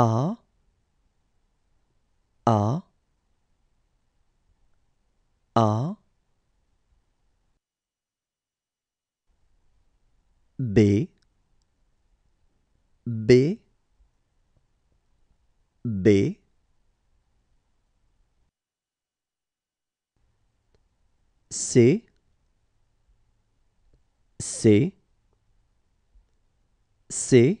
R R R B B B C C C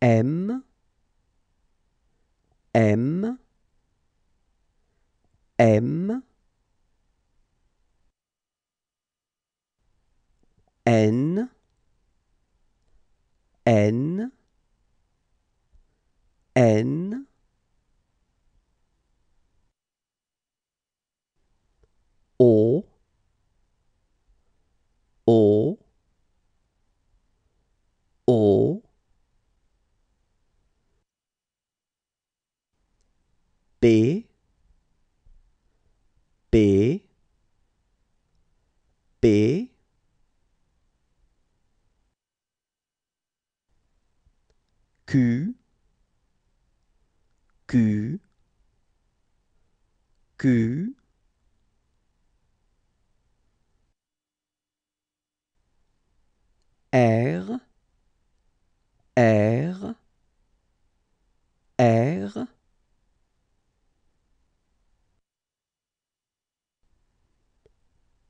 M, M, M, N, N, N, B B B Q Q Q R R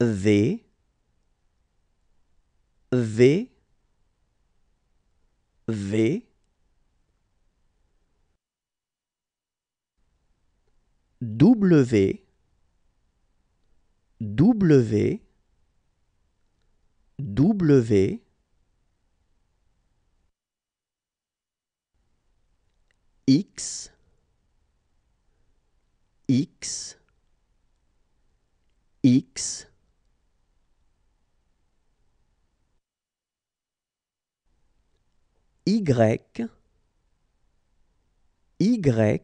V V V W W W X X X Y, Y,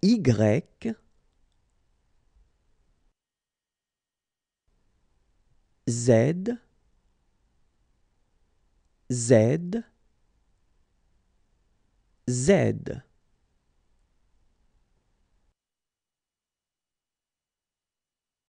Y, Z, Z, Z.